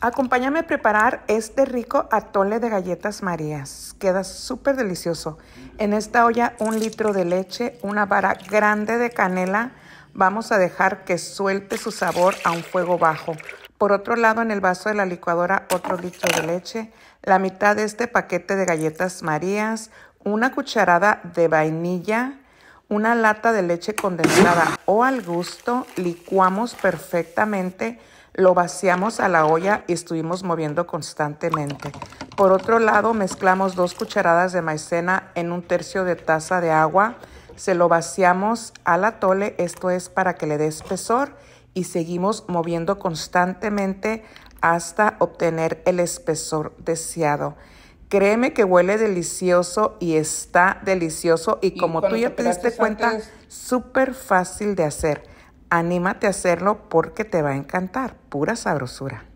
Acompáñame a preparar este rico atole de galletas marías. Queda súper delicioso. En esta olla un litro de leche, una vara grande de canela. Vamos a dejar que suelte su sabor a un fuego bajo. Por otro lado, en el vaso de la licuadora otro litro de leche, la mitad de este paquete de galletas marías, una cucharada de vainilla, una lata de leche condensada o al gusto, licuamos perfectamente, lo vaciamos a la olla y estuvimos moviendo constantemente. Por otro lado, mezclamos dos cucharadas de maicena en un tercio de taza de agua, se lo vaciamos a la tole, esto es para que le dé espesor y seguimos moviendo constantemente hasta obtener el espesor deseado. Créeme que huele delicioso y está delicioso y como tú ya te, diste cuenta, súper fácil de hacer. Anímate a hacerlo porque te va a encantar, pura sabrosura.